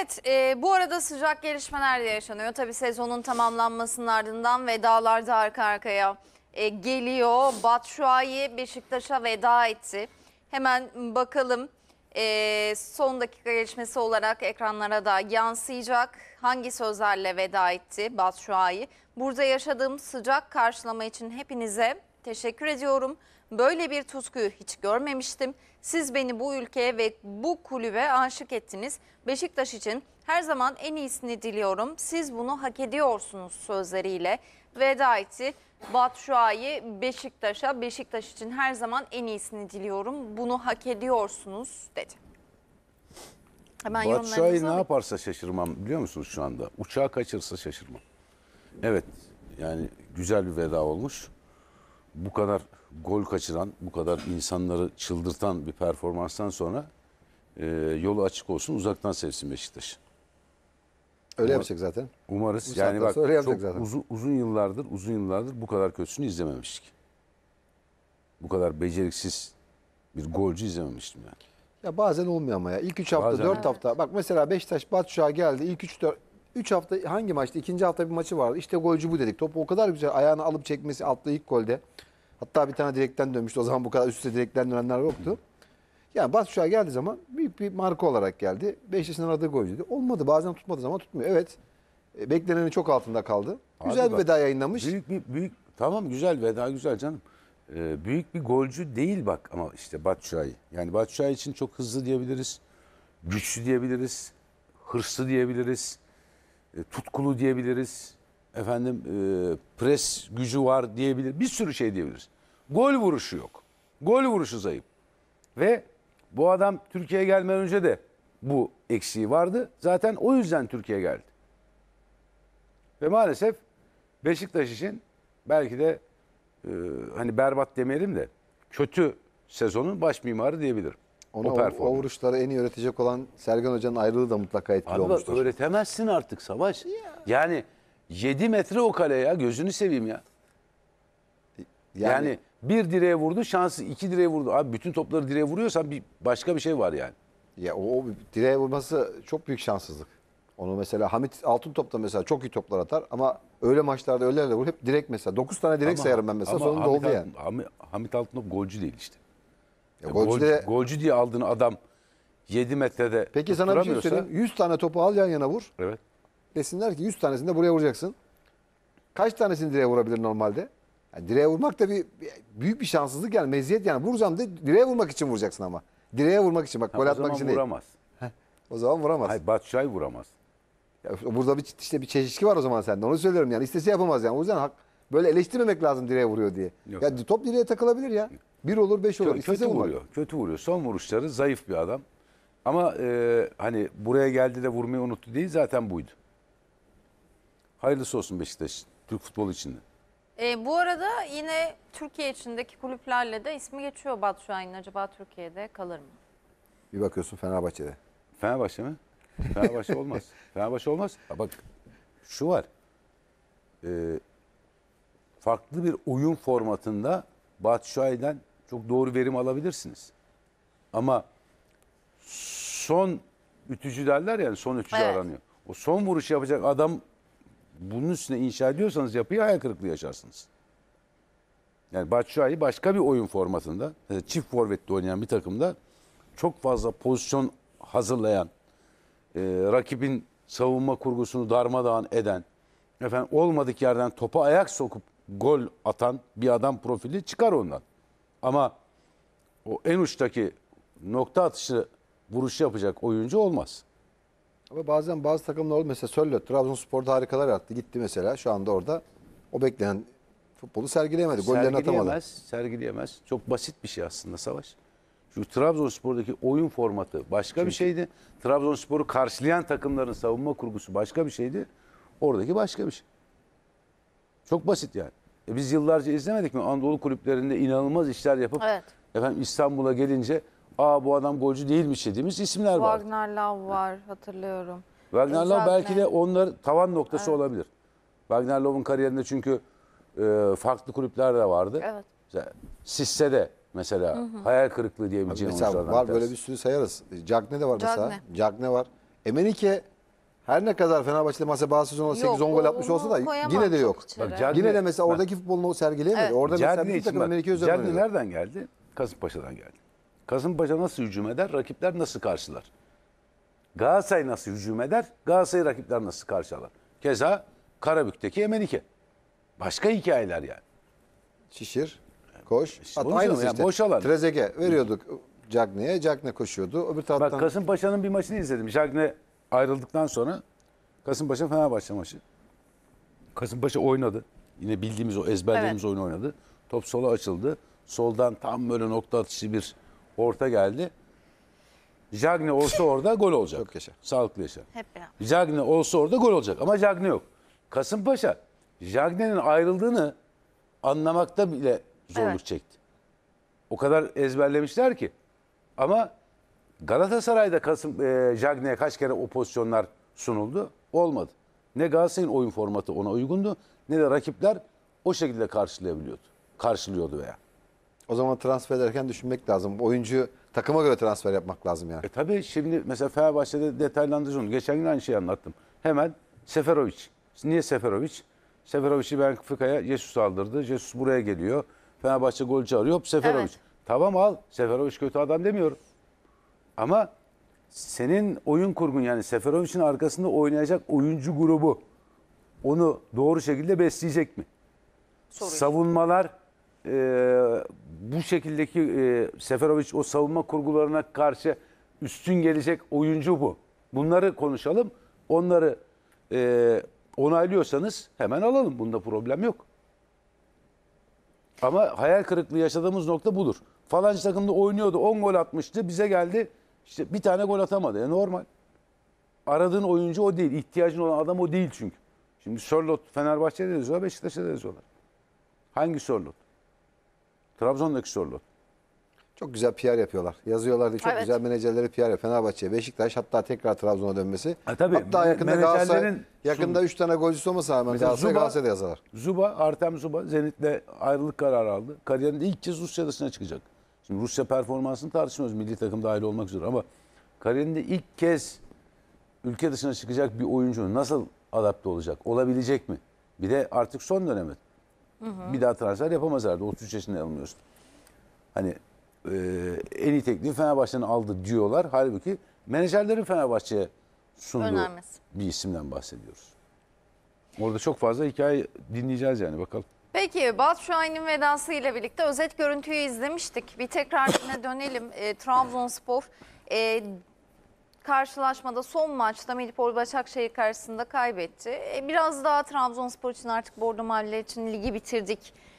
Evet e, bu arada sıcak gelişmeler de yaşanıyor. Tabii sezonun tamamlanmasının ardından vedalar da arka arkaya e, geliyor. Batshuayi Beşiktaş'a veda etti. Hemen bakalım e, son dakika gelişmesi olarak ekranlara da yansıyacak. Hangi sözlerle veda etti Batshuayi? Burada yaşadığım sıcak karşılama için hepinize teşekkür ediyorum. Böyle bir tutkuyu hiç görmemiştim. Siz beni bu ülkeye ve bu kulübe aşık ettiniz. Beşiktaş için her zaman en iyisini diliyorum. Siz bunu hak ediyorsunuz sözleriyle veda etti. Batşuayı Beşiktaş'a Beşiktaş için her zaman en iyisini diliyorum. Bunu hak ediyorsunuz dedi. Batşuayı ne yaparsa şaşırmam biliyor musunuz şu anda? Uçağı kaçırsa şaşırmam. Evet yani güzel bir veda olmuş bu kadar gol kaçıran, bu kadar insanları çıldırtan bir performanstan sonra e, yolu açık olsun, uzaktan sevsin Beşiktaş. Öyle yapacak zaten. Umarız. Bu yani bak çok zaten. Uzun, uzun yıllardır, uzun yıllardır bu kadar kötüsünü izlememiştik. Bu kadar beceriksiz bir golcü izlememiştim yani. Ya bazen olmuyor ama ya. İlk 3 hafta, 4 hafta. Bak mesela Beşiktaş Batşu'a geldi. İlk 3 4 3 hafta hangi maçta? İkinci hafta bir maçı vardı. İşte golcü bu dedik. Topu o kadar güzel ayağını alıp çekmesi attığı ilk golde. Hatta bir tane direkten dönmüştü. O zaman bu kadar üst üste direkten dönenler yoktu. Yani Batshuayi geldiği zaman büyük bir marka olarak geldi. Beşiktaş'ın aradığı golcü dedi. Olmadı. Bazen tutmadı zaman tutmuyor. Evet. E, Beklenenin çok altında kaldı. Güzel Abi bir veda yayınlamış. Büyük bir büyük tamam güzel veda güzel canım. Ee, büyük bir golcü değil bak ama işte Batshuayi. Yani Batshuayi için çok hızlı diyebiliriz. Güçlü diyebiliriz. Hırslı diyebiliriz. E, tutkulu diyebiliriz. Efendim e, pres gücü var diyebilir. Bir sürü şey diyebiliriz. Gol vuruşu yok. Gol vuruşu zayıf. Ve bu adam Türkiye'ye gelmeden önce de bu eksiği vardı. Zaten o yüzden Türkiye geldi. Ve maalesef Beşiktaş için belki de e, hani berbat demeyelim de kötü sezonun baş mimarı diyebilirim. Ona o, o performans. vuruşları en iyi öğretecek olan Sergen Hoca'nın ayrılığı da mutlaka etkili Abi olmuştur. öğretemezsin artık Savaş. Yani 7 metre o kale ya gözünü seveyim ya. Yani, Yani, bir direğe vurdu şansı iki direğe vurdu. Abi bütün topları direğe vuruyorsan bir başka bir şey var yani. ya o, o direğe vurması çok büyük şanssızlık. Onu mesela Hamit Altın Top'ta mesela çok iyi toplar atar ama öyle maçlarda öyle de vurur hep direk mesela. 9 tane direkt sayarım ben mesela Ama sonunda Hamit oldu Altın- yani. Hami- Hamit Altınok golcü değil işte. Ya e, golcü, de... golcü diye aldığın adam 7 metrede Peki sana bir şey söyleyeyim. 100 tane topu al yan yana vur. Evet. Desinler ki 100 tanesini de buraya vuracaksın. Kaç tanesini direğe vurabilir normalde? Yani direğe vurmak da bir büyük bir şanssızlık yani meziyet yani. Vuracağım de direğe vurmak için vuracaksın ama. Direğe vurmak için bak gol atmak için vuramaz. değil. o zaman vuramaz. Hayır Batşay vuramaz. Ya burada bir işte bir çelişki var o zaman sende. Onu söylüyorum yani. İstese yapamaz yani. O yüzden hak, Böyle eleştirmemek lazım direğe vuruyor diye. Yok. Ya top direğe takılabilir ya. Bir olur beş olur. Kö kötü vuruyor. Kötü vuruyor. Son vuruşları zayıf bir adam. Ama e, hani buraya geldi de vurmayı unuttu değil zaten buydu. Hayırlısı olsun Beşiktaş. Türk futbolu için E, bu arada yine Türkiye içindeki kulüplerle de ismi geçiyor Batshuayi'nin. Acaba Türkiye'de kalır mı? Bir bakıyorsun Fenerbahçe'de. Fenerbahçe mi? Fenerbahçe olmaz. Fenerbahçe olmaz. Ha, bak şu var. Ee, farklı bir oyun formatında Batshuayi'den çok doğru verim alabilirsiniz. Ama son ütücü derler yani son ütücü evet. aranıyor. O son vuruş yapacak adam bunun üstüne inşa ediyorsanız yapıyı hayal kırıklığı yaşarsınız. Yani Batshuayi başka bir oyun formatında çift forvetle oynayan bir takımda çok fazla pozisyon hazırlayan, e, rakibin savunma kurgusunu darmadağın eden, efendim olmadık yerden topa ayak sokup gol atan bir adam profili çıkar ondan. Ama o en uçtaki nokta atışı vuruş yapacak oyuncu olmaz. Ama bazen bazı takımlar oldu. Mesela Söllöt Trabzonspor'da harikalar yaptı. Gitti mesela şu anda orada. O beklenen futbolu sergileyemedi. Gollerini atamadı. Sergileyemez. Çok basit bir şey aslında savaş. Şu Trabzonspor'daki oyun formatı başka Çünkü... bir şeydi. Trabzonspor'u karşılayan takımların savunma kurgusu başka bir şeydi. Oradaki başka bir şey. Çok basit yani. E biz yıllarca izlemedik mi? Anadolu kulüplerinde inanılmaz işler yapıp evet. efendim İstanbul'a gelince aa bu adam golcü değilmiş dediğimiz isimler var. Wagner Love var hatırlıyorum. Wagner Love belki de onlar tavan noktası evet. olabilir. Wagner Love'un kariyerinde çünkü e, farklı kulüpler de vardı. Evet. Sisse de mesela hı hı. hayal kırıklığı diyebileceğim Abi mesela var dersin. böyle bir sürü sayarız. Cagne de var Cagne. mesela. Cagne var. Emenike her ne kadar Fenerbahçe'de mesela bazı sezonlar 8-10 gol atmış olsa da yine de yok. Bak, yine de mesela oradaki futbolunu sergileyemedi. Evet. Orada Cagne mesela bir takım Amerika üzerine Cagne nereden geldi? Kasımpaşa'dan geldi. Kasımpaşa nasıl hücum eder? Rakipler nasıl karşılar? Galatasaray nasıl hücum eder? Galatasaray rakipler nasıl karşılar? Keza Karabük'teki Emenike. Başka hikayeler yani. Şişir, koş. E, işte At, aynısı yani, işte. Boş alan. Trezege veriyorduk Cagne'ye. Cagne koşuyordu. Öbür taraftan... Bak Kasımpaşa'nın bir maçını izledim. Cagne ayrıldıktan sonra Kasımpaşa Fenerbahçe maçı. Kasımpaşa oynadı. Yine bildiğimiz o ezberlediğimiz evet. oyunu oynadı. Top sola açıldı. Soldan tam böyle nokta atışı bir orta geldi. Jagne olsa orada gol olacak. Çok yaşa. Sağlıklı yaşa. Hep ya. Jagne olsa orada gol olacak ama Jagne yok. Kasımpaşa Jagne'nin ayrıldığını anlamakta bile zorluk evet. çekti. O kadar ezberlemişler ki. Ama Galatasaray'da Kasım e, Jagne'ye kaç kere o pozisyonlar sunuldu? Olmadı. Ne Galatasaray'ın oyun formatı ona uygundu ne de rakipler o şekilde karşılayabiliyordu. Karşılıyordu veya. O zaman transfer ederken düşünmek lazım. Oyuncu takıma göre transfer yapmak lazım yani. E tabii şimdi mesela Fenerbahçe'de detaylandırıcı onu. Geçen gün aynı şeyi anlattım. Hemen Seferovic. Niye Seferovic? Seferovic'i Benfica'ya Jesus aldırdı. Jesus buraya geliyor. Fenerbahçe golcü arıyor. Hop Seferovic. Evet. Tamam al. Seferovic kötü adam demiyorum. Ama senin oyun kurgun yani Seferovic'in arkasında oynayacak oyuncu grubu onu doğru şekilde besleyecek mi? Soru Savunmalar e, bu şekildeki e, Seferovic o savunma kurgularına karşı üstün gelecek oyuncu bu. Bunları konuşalım. Onları e, onaylıyorsanız hemen alalım. Bunda problem yok. Ama hayal kırıklığı yaşadığımız nokta budur. Falanca takımda oynuyordu 10 gol atmıştı bize geldi işte bir tane gol atamadı. E normal. Aradığın oyuncu o değil. İhtiyacın olan adam o değil çünkü. Şimdi Sörlot Fenerbahçe'de de yazıyorlar, Beşiktaş'ta da yazıyorlar. Hangi Sörlot? Trabzon'daki Sörlot. Çok güzel PR yapıyorlar. Yazıyorlar diye çok Evet. güzel menajerleri PR yapıyor. Fenerbahçe, Beşiktaş hatta tekrar Trabzon'a dönmesi. Ha, e, tabii. Hatta yakında Menajerlerin Galatasaray, yakında 3 tane golcüsü olmasa rağmen Zuba- Galatasaray'da yazarlar. Zuba, Artem Zuba Zenit'le ayrılık kararı aldı. Kariyerinde ilk kez Rusya dışına çıkacak. Şimdi Rusya performansını tartışmıyoruz milli takım dahil olmak üzere ama kariyerinde ilk kez ülke dışına çıkacak bir oyuncu nasıl adapte olacak? Olabilecek mi? Bir de artık son dönemi. Hı hı. Bir daha transfer yapamaz herhalde. 33 yaşında alınıyorsun. Hani e, en iyi teknik Fenerbahçe'nin aldı diyorlar. Halbuki menajerlerin Fenerbahçe'ye sunduğu Önermez. bir isimden bahsediyoruz. Orada çok fazla hikaye dinleyeceğiz yani bakalım. Peki Batu Şahin'in vedasıyla birlikte özet görüntüyü izlemiştik. Bir tekrarına dönelim. E, Trabzonspor e, karşılaşmada son maçta Melipol Başakşehir karşısında kaybetti. E, biraz daha Trabzonspor için artık Bordo Maviler için ligi bitirdik